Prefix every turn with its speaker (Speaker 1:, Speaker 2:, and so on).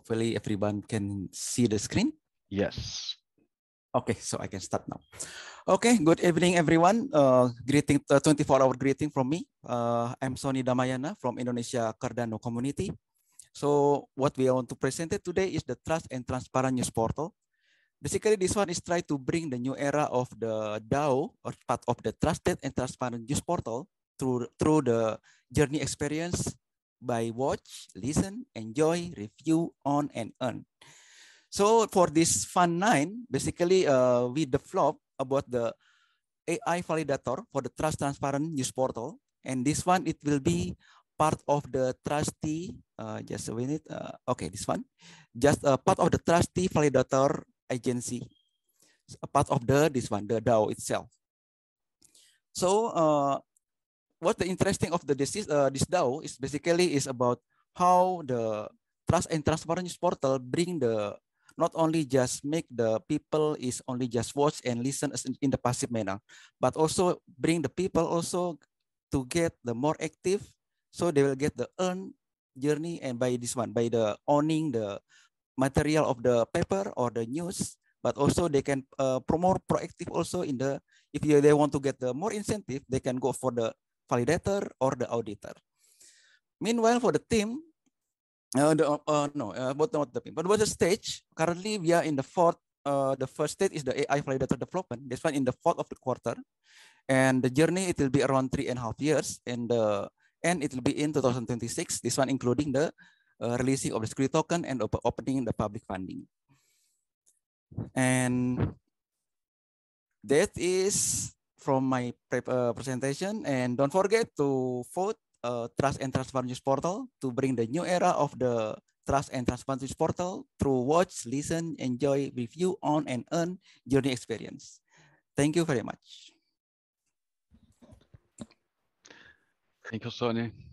Speaker 1: hopefully everyone can see the screen. Yes. Okay, so I can start now. Okay, good evening, everyone. Uh, greeting, 24-hour uh, greeting from me. Uh, I'm Sony Damayana from Indonesia Cardano Community. So what we want to present it today is the Trust and Transparent News Portal. Basically, this one is try to bring the new era of the DAO or part of the Trusted and Transparent News Portal through, through the journey experience by watch, listen, enjoy, review, on, and earn. So for this Fund 9, basically uh, we develop about the AI validator for the Trust Transparent News Portal. And this one, it will be part of the trustee, uh, just a minute, uh, okay, this one, just a part of the trustee validator agency, a part of the, this one, the DAO itself. So uh, what the interesting of the this uh, this DAO is basically is about how the trust and transparency portal bring the not only just make the people is only just watch and listen in the passive manner, but also bring the people also to get the more active, so they will get the earn journey and by this one by the owning the material of the paper or the news, but also they can uh, promote proactive also in the if they want to get the more incentive, they can go for the validator or the auditor. Meanwhile, for the team, uh, the, uh, uh no, uh, but not the team, but what's the stage? Currently, we are in the fourth. Uh, the first stage is the AI validator development. This one in the fourth of the quarter, and the journey it will be around three and a half years, and the and it will be in 2026. This one including the uh, releasing of the security token and op opening the public funding. And that is from my uh, presentation. And don't forget to vote uh, Trust and Transparent News Portal to bring the new era of the Trust and Transparent News Portal through watch, listen, enjoy, review, on, and earn journey experience. Thank you very much. Thank you, sonia